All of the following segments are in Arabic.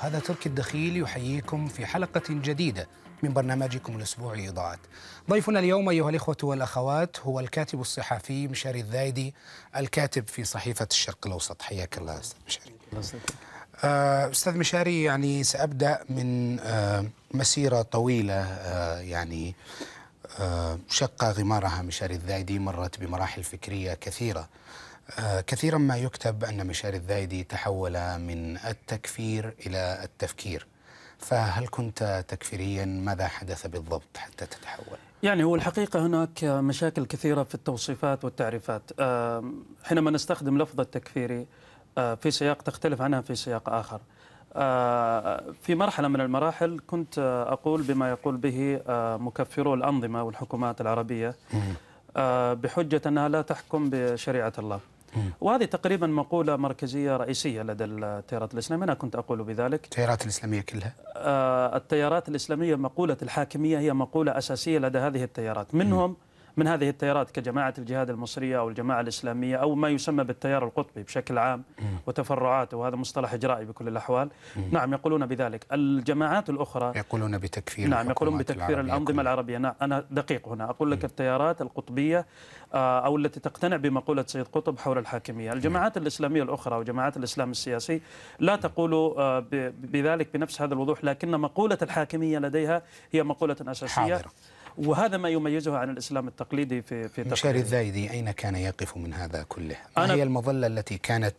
هذا تركي الدخيل يحييكم في حلقة جديدة من برنامجكم الأسبوعي إضاءات ضيفنا اليوم أيها الإخوة والأخوات هو الكاتب الصحفي مشاري الذايدي الكاتب في صحيفة الشرق الأوسط حياك الله أستاذ مشاري آه، أستاذ مشاري يعني سأبدأ من آه، مسيرة طويلة آه، يعني شق غمارها مشاري الذايدي مرت بمراحل فكرية كثيرة آه، كثيرا ما يكتب أن مشاري الذايدي تحول من التكفير إلى التفكير فهل كنت تكفيريا ماذا حدث بالضبط حتى تتحول؟ يعني هو الحقيقة هناك مشاكل كثيرة في التوصيفات والتعريفات حينما نستخدم لفظ التكفيري في سياق تختلف عنها في سياق آخر في مرحلة من المراحل كنت أقول بما يقول به مكفرو الأنظمة والحكومات العربية بحجة أنها لا تحكم بشريعة الله وهذه تقريبا مقولة مركزية رئيسية لدى التيارات الإسلامية أنا كنت أقول بذلك التيارات الإسلامية كلها آه، التيارات الإسلامية مقولة الحاكمية هي مقولة أساسية لدى هذه التيارات منهم م. من هذه التيارات كجماعة الجهاد المصرية أو الجماعة الإسلامية أو ما يسمى بالتيار القطبي بشكل عام وتفرعاته وهذا مصطلح إجرائي بكل الأحوال نعم يقولون بذلك الجماعات الأخرى يقولون بتكفير نعم يقولون بتكفير الأنظمة العربية نعم أنا دقيق هنا أقول لك التيارات القطبية آه، أو التي تقتنع بمقولة سيد قطب حول الحاكمية الجماعات الإسلامية الأخرى وجماعات الإسلام السياسي لا تقول آه، بذلك بنفس هذا الوضوح لكن مقولة الحاكمية لديها هي مقولة أساسية حاضر. وهذا ما يميزه عن الإسلام التقليدي في في مشاري الزايدي أين كان يقف من هذا كله؟ ما أنا هي المظلة التي كانت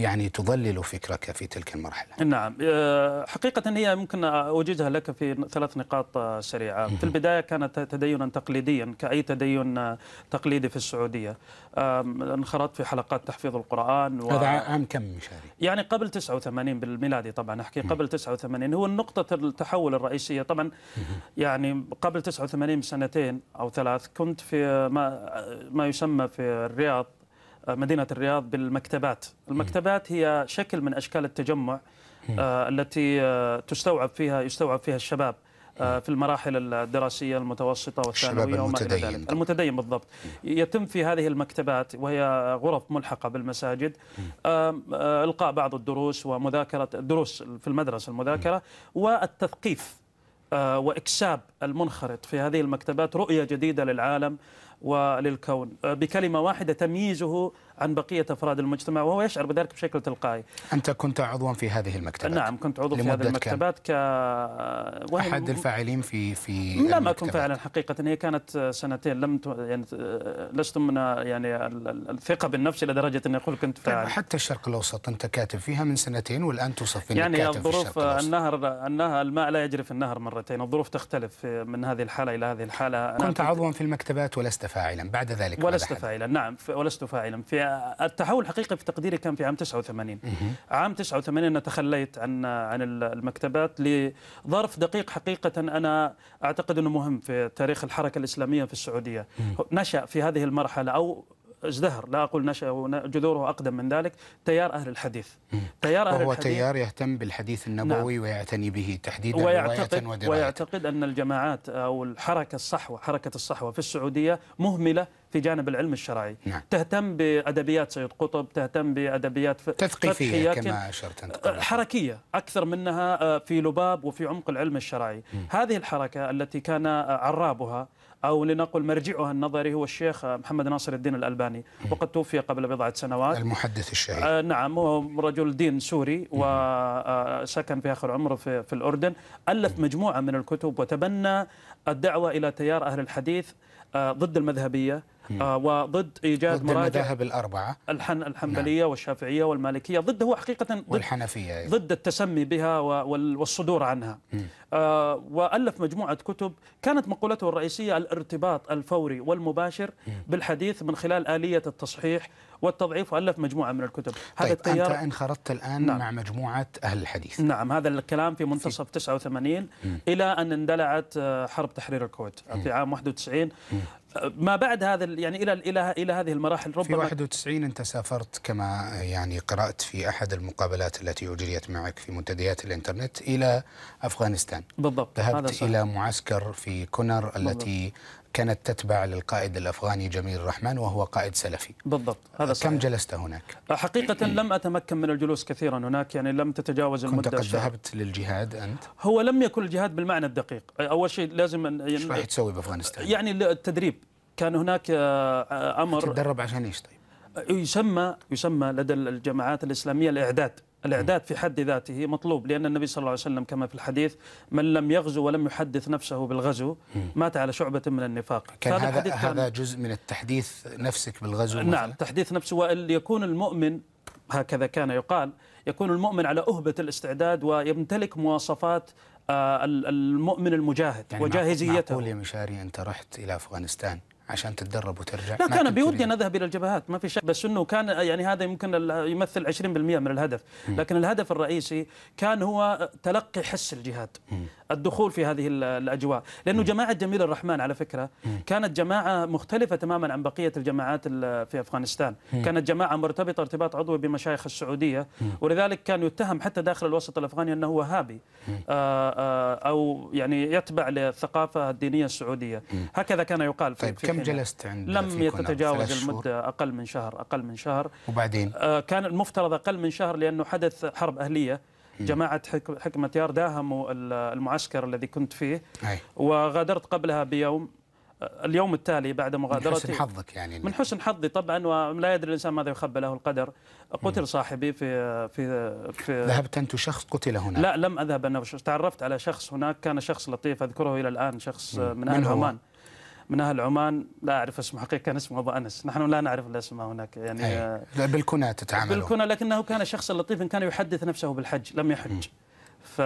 يعني تظلل فكرك في تلك المرحلة؟ نعم آه، حقيقة هي ممكن أوجدها لك في ثلاث نقاط آه، سريعة في البداية كانت تدينا تقليديا كأي تدين آه، تقليدي في السعودية انخرطت في حلقات تحفيظ القرآن و... هذا عام كم مشاري؟ يعني قبل 89 بالميلادي طبعا أحكي قبل 89 هو نقطة التحول الرئيسية طبعا يعني قبل 89 تعليم سنتين او ثلاث كنت في ما ما يسمى في الرياض مدينه الرياض بالمكتبات، المكتبات هي شكل من اشكال التجمع آه، التي آه، تستوعب فيها يستوعب فيها الشباب آه، في المراحل الدراسية المتوسطة والثانوية وما إلى ذلك المتدين بالضبط يتم في هذه المكتبات وهي غرف ملحقة بالمساجد إلقاء بعض الدروس ومذاكرة الدروس في المدرسة المذاكرة والتثقيف آه، واكساب المنخرط في هذه المكتبات رؤيه جديده للعالم وللكون أه، بكلمة واحدة تمييزه عن بقية أفراد المجتمع وهو يشعر بذلك بشكل تلقائي أنت كنت عضوا في هذه المكتبات نعم كنت عضو في هذه المكتبات ك... أحد الفاعلين في في لم أكن فاعلا حقيقة هي كانت سنتين لم ت... يعني أه، لست من يعني الثقة بالنفس إلى درجة أني أقول كنت طيب، فاعلا حتى الشرق الأوسط أنت كاتب فيها من سنتين والآن توصف يعني كاتب الظروف في الشرق النهر النهر الماء لا يجري في النهر مرتين الظروف تختلف من هذه الحالة إلى هذه الحالة كنت عضوا في المكتبات ولست فاعلا بعد ذلك ولست فاعلا نعم ولست فاعلا في التحول الحقيقي في تقديري كان في عام 89 عام 89 أنا تخليت عن عن المكتبات لظرف دقيق حقيقة أنا أعتقد أنه مهم في تاريخ الحركة الإسلامية في السعودية نشأ في هذه المرحلة أو ازدهر لا أقول نشأ جذوره أقدم من ذلك تيار أهل الحديث تيار أهل وهو الحديث تيار يهتم بالحديث النبوي نعم ويعتني به تحديدا ويعتقد, ودراية. ويعتقد أن الجماعات أو الحركة الصحوة حركة الصحوة في السعودية مهملة في جانب العلم الشرعي نعم. تهتم بأدبيات سيد قطب تهتم بأدبيات تثقيفية كما أشرت أنت قبل. آه، حركية أكثر منها آه، في لباب وفي عمق العلم الشرعي م. هذه الحركة التي كان آه، عرابها أو لنقل مرجعها النظري هو الشيخ محمد ناصر الدين الألباني وقد توفي قبل بضعة سنوات المحدث الشهير آه نعم هو رجل دين سوري وسكن آه، في آخر عمره في, في الأردن ألف مجموعة من الكتب وتبنى الدعوة إلى تيار أهل الحديث آه، ضد المذهبيه آه، وضد ايجاد ضد مراجع المذاهب الاربعه الحن الحنبليه نعم. والشافعيه والمالكيه ضد هو حقيقه ضد والحنفيه ضد التسمي بها والصدور عنها آه، والف مجموعه كتب كانت مقولته الرئيسيه الارتباط الفوري والمباشر بالحديث من خلال اليه التصحيح والتضعيف والف مجموعه من الكتب هذا طيب التيار انت انخرطت الان نعم. مع مجموعه اهل الحديث نعم هذا الكلام في منتصف في 89 م. الى ان اندلعت آه، حرب تحرير الكويت في عام 91 م. آه، ما بعد هذا يعني الى الى الى هذه المراحل ربما في 91 انت سافرت كما آه، يعني قرات في احد المقابلات التي اجريت معك في منتديات الانترنت الى افغانستان بالضبط ذهبت الى معسكر في كونر التي بالضبط. كانت تتبع للقائد الافغاني جميل الرحمن وهو قائد سلفي بالضبط هذا صحيح. كم جلست هناك حقيقه إيه. لم اتمكن من الجلوس كثيرا هناك يعني لم تتجاوز المده كنت قد ذهبت للجهاد انت هو لم يكن الجهاد بالمعنى الدقيق اول شيء لازم ان ايش يعني راح تسوي بافغانستان يعني التدريب كان هناك آه، امر تدرب عشان ايش طيب يسمى يسمى لدى الجماعات الاسلاميه الاعداد الإعداد في حد ذاته مطلوب لأن النبي صلى الله عليه وسلم كما في الحديث من لم يغزو ولم يحدث نفسه بالغزو مات على شعبة من النفاق كان هذا, هذا, هذا جزء من التحديث نفسك بالغزو نعم مثلا. تحديث نفسه يكون المؤمن هكذا كان يقال يكون المؤمن على أهبة الاستعداد ويمتلك مواصفات آه، المؤمن المجاهد يعني وجاهزيته معقول يا مشاري أنت رحت إلى أفغانستان عشان تتدرب وترجع لا كان بيودي ان اذهب الى الجبهات ما في شك بس انه كان يعني هذا يمكن يمثل 20% من الهدف لكن الهدف الرئيسي كان هو تلقي حس الجهاد الدخول في هذه الاجواء لانه جماعه جميل الرحمن على فكره كانت جماعه مختلفه تماما عن بقيه الجماعات في افغانستان كانت جماعه مرتبطه ارتباط عضوي بمشايخ السعوديه ولذلك كان يتهم حتى داخل الوسط الافغاني انه وهابي آه، آه، او يعني يتبع للثقافه الدينيه السعوديه هكذا كان يقال في طيب في كم جلست عند لم يتجاوز المده اقل من شهر اقل من شهر وبعدين آه، كان المفترض اقل من شهر لانه حدث حرب اهليه جماعة حكمة يار داهموا المعسكر الذي كنت فيه وغادرت قبلها بيوم آه، اليوم التالي بعد مغادرتي من حسن حظك يعني من حسن حظي طبعا ولا يدري الانسان ماذا يخبى له القدر قتل صاحبي في في في ذهبت انت شخص قتل هناك لا لم اذهب انا تعرفت على شخص هناك كان شخص لطيف اذكره الى الان شخص من, من اهل عمان من اهل عمان لا اعرف اسمه حقيقه كان اسمه ابو انس نحن لا نعرف الاسماء هناك يعني آه بالكنى تتعامل بالكنى لكنه كان شخصا لطيفا كان يحدث نفسه بالحج لم يحج م. ف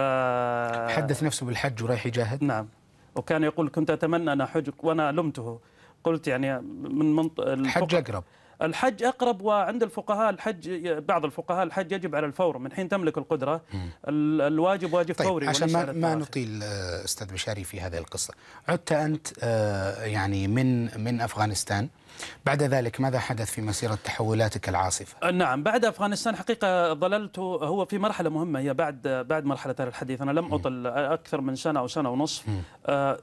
حدث نفسه بالحج ورايح يجاهد نعم وكان يقول كنت اتمنى ان احج وانا لمته قلت يعني من منطق الحج اقرب الحج اقرب وعند الفقهاء الحج بعض الفقهاء الحج يجب على الفور من حين تملك القدره الواجب واجب طيب فوري عشان ما, ما نطيل آه، استاذ بشاري في هذه القصه عدت انت آه، يعني من من افغانستان بعد ذلك ماذا حدث في مسيرة تحولاتك العاصفة؟ آه، نعم بعد أفغانستان حقيقة ظللت هو في مرحلة مهمة هي بعد بعد مرحلة الحديث أنا لم أطل أكثر من سنة أو سنة ونصف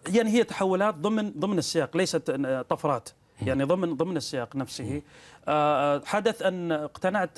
يعني هي تحولات ضمن ضمن السياق ليست طفرات يعني ضمن ضمن السياق نفسه آه، آه، حدث ان اقتنعت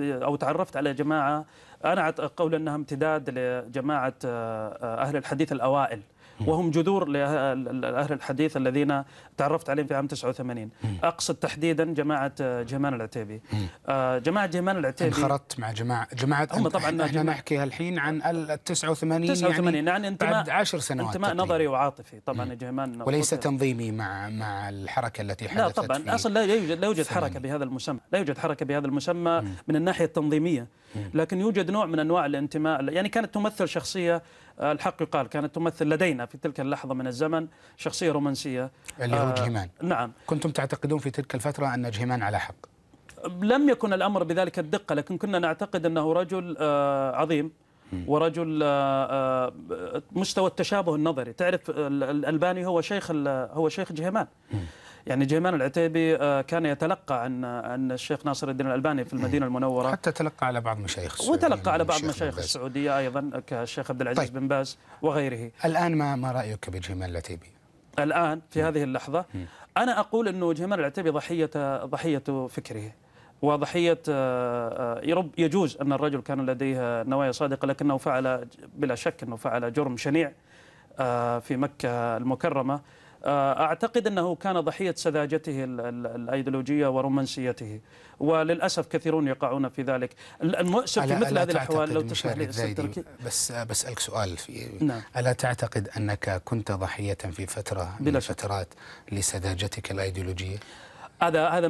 او تعرفت على جماعه انا اقول انها امتداد لجماعه آه، اهل الحديث الاوائل وهم جذور لأهل الحديث الذين تعرفت عليهم في عام 89 أقصد تحديدا جماعة آه، جمان العتيبي آه، جماعة جمان العتيبي انخرطت مع جماعة جماعة هم طبعا احنا نحكي الحين عن ال 89 89 يعني, يعني انتماء بعد 10 سنوات انتماء تقريبا. نظري وعاطفي طبعا جمان وليس تنظيمي مع مع الحركة التي حدثت لا طبعا أصلا لا يوجد لا يوجد حركة بهذا المسمى لا يوجد حركة بهذا المسمى من الناحية التنظيمية لكن يوجد نوع من انواع الانتماء يعني كانت تمثل شخصيه آه، الحق يقال كانت تمثل لدينا في تلك اللحظه من الزمن شخصيه رومانسيه اللي هو جهيمان آه نعم كنتم تعتقدون في تلك الفتره ان جهيمان على حق لم يكن الامر بذلك الدقه لكن كنا نعتقد انه رجل آه عظيم ورجل آه، آه، مستوى التشابه النظري تعرف الألباني هو شيخ هو شيخ جهيمان يعني جيمان العتيبي آه، كان يتلقى عن عن الشيخ ناصر الدين الألباني في المدينة إيه. المنورة حتى تلقى على بعض مشايخ السعودية وتلقى على بعض مشايخ السعودية أيضا كالشيخ عبد العزيز طيب. بن باز وغيره الآن ما ما رأيك بجيمان العتيبي؟ الآن في م. هذه اللحظة م. أنا أقول أنه جيمان العتيبي ضحية ضحية فكره وضحية آه، آه، يجوز أن الرجل كان لديه نوايا صادقة لكنه فعل بلا شك أنه فعل جرم شنيع في مكة المكرمة آه، أعتقد أنه كان ضحية سذاجته الأيديولوجية ورومانسيته وللأسف كثيرون يقعون في ذلك المؤسف في مثل هذه الأحوال لو تسمح لي بس بسألك سؤال في نعم. ألا تعتقد أنك كنت ضحية في فترة بلا من فترات لسذاجتك الأيديولوجية؟ هذا هذا